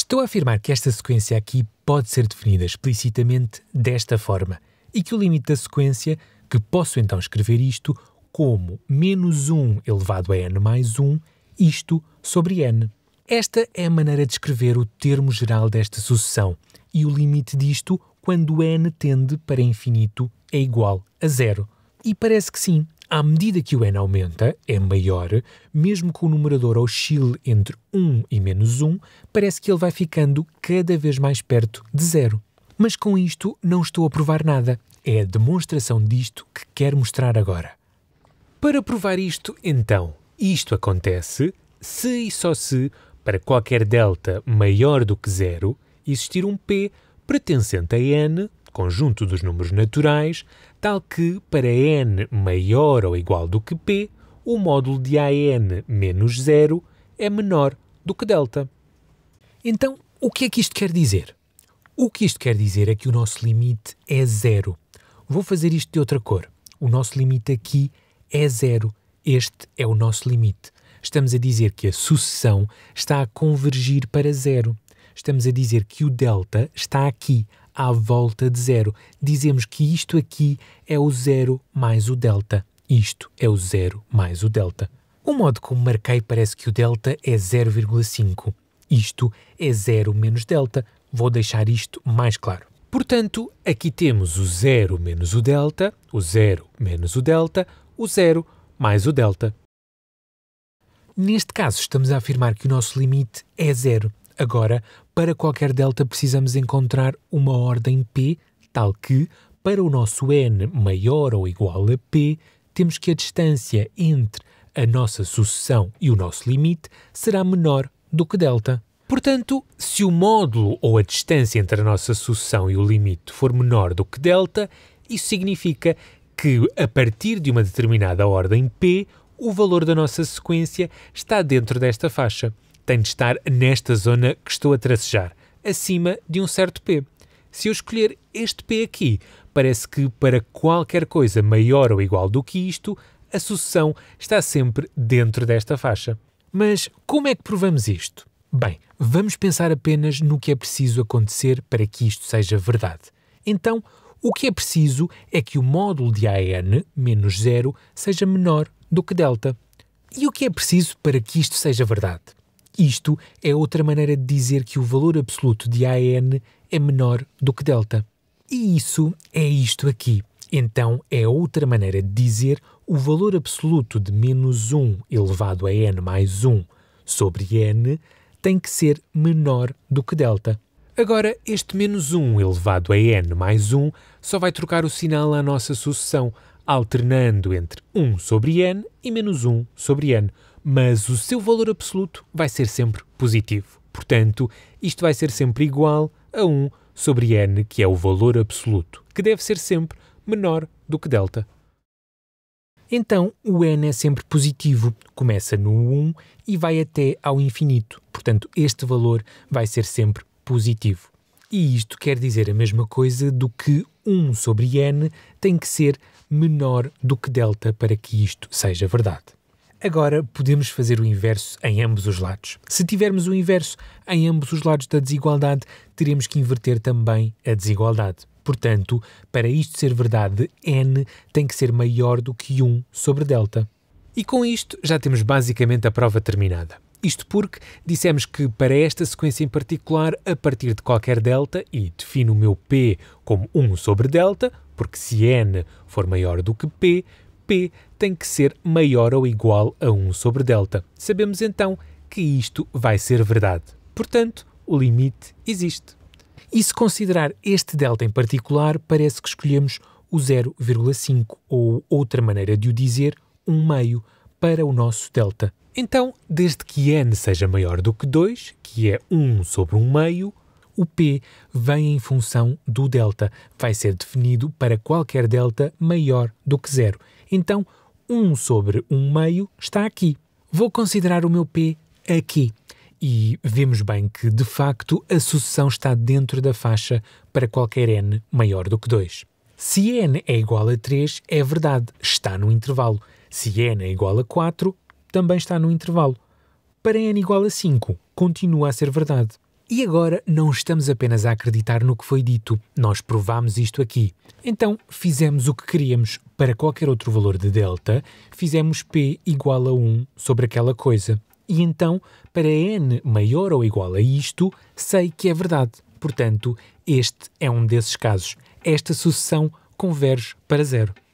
Estou a afirmar que esta sequência aqui pode ser definida explicitamente desta forma e que o limite da sequência, que posso então escrever isto como menos 1 elevado a n mais 1, isto sobre n. Esta é a maneira de escrever o termo geral desta sucessão e o limite disto quando n tende para infinito é igual a zero. E parece que sim, à medida que o n aumenta, é maior, mesmo que o numerador oscile entre 1 e menos 1, parece que ele vai ficando cada vez mais perto de zero. Mas com isto não estou a provar nada. É a demonstração disto que quero mostrar agora. Para provar isto, então, isto acontece se e só se, para qualquer delta maior do que zero, existir um P pertencente a n conjunto dos números naturais, tal que, para n maior ou igual do que p, o módulo de AN menos zero é menor do que delta. Então, o que é que isto quer dizer? O que isto quer dizer é que o nosso limite é zero. Vou fazer isto de outra cor. O nosso limite aqui é zero. Este é o nosso limite. Estamos a dizer que a sucessão está a convergir para zero. Estamos a dizer que o delta está aqui, à volta de zero. Dizemos que isto aqui é o zero mais o delta. Isto é o zero mais o delta. O modo como marquei parece que o delta é 0,5. Isto é zero menos delta. Vou deixar isto mais claro. Portanto, aqui temos o zero menos o delta, o zero menos o delta, o zero mais o delta. Neste caso, estamos a afirmar que o nosso limite é zero Agora, para qualquer delta precisamos encontrar uma ordem P, tal que, para o nosso n maior ou igual a P, temos que a distância entre a nossa sucessão e o nosso limite será menor do que delta. Portanto, se o módulo ou a distância entre a nossa sucessão e o limite for menor do que delta, isso significa que, a partir de uma determinada ordem P, o valor da nossa sequência está dentro desta faixa tem de estar nesta zona que estou a tracejar, acima de um certo P. Se eu escolher este P aqui, parece que para qualquer coisa maior ou igual do que isto, a sucessão está sempre dentro desta faixa. Mas como é que provamos isto? Bem, vamos pensar apenas no que é preciso acontecer para que isto seja verdade. Então, o que é preciso é que o módulo de AN, menos zero, seja menor do que delta. E o que é preciso para que isto seja verdade? Isto é outra maneira de dizer que o valor absoluto de AN é menor do que delta. E isso é isto aqui. Então, é outra maneira de dizer o valor absoluto de menos 1 elevado a n mais 1 sobre n tem que ser menor do que delta. Agora, este menos 1 elevado a n mais 1 só vai trocar o sinal à nossa sucessão, alternando entre 1 sobre n e menos 1 sobre n, mas o seu valor absoluto vai ser sempre positivo. Portanto, isto vai ser sempre igual a 1 sobre n, que é o valor absoluto, que deve ser sempre menor do que delta. Então, o n é sempre positivo, começa no 1 e vai até ao infinito. Portanto, este valor vai ser sempre positivo. E isto quer dizer a mesma coisa do que 1 sobre n tem que ser menor do que delta para que isto seja verdade. Agora podemos fazer o inverso em ambos os lados. Se tivermos o inverso em ambos os lados da desigualdade, teremos que inverter também a desigualdade. Portanto, para isto ser verdade, n tem que ser maior do que 1 sobre delta. E com isto já temos basicamente a prova terminada. Isto porque dissemos que para esta sequência em particular, a partir de qualquer delta, e defino o meu P como 1 sobre delta, porque se n for maior do que P, P tem que ser maior ou igual a 1 sobre delta. Sabemos então que isto vai ser verdade. Portanto, o limite existe. E se considerar este delta em particular, parece que escolhemos o 0,5 ou outra maneira de o dizer, um meio para o nosso delta então, desde que n seja maior do que 2, que é 1 sobre 1 meio, o p vem em função do delta. Vai ser definido para qualquer delta maior do que zero. Então, 1 sobre 1 meio está aqui. Vou considerar o meu p aqui. E vemos bem que, de facto, a sucessão está dentro da faixa para qualquer n maior do que 2. Se n é igual a 3, é verdade, está no intervalo. Se n é igual a 4, também está no intervalo. Para n igual a 5, continua a ser verdade. E agora não estamos apenas a acreditar no que foi dito, nós provámos isto aqui. Então fizemos o que queríamos para qualquer outro valor de delta, fizemos p igual a 1 sobre aquela coisa. E então, para n maior ou igual a isto, sei que é verdade. Portanto, este é um desses casos. Esta sucessão converge para zero.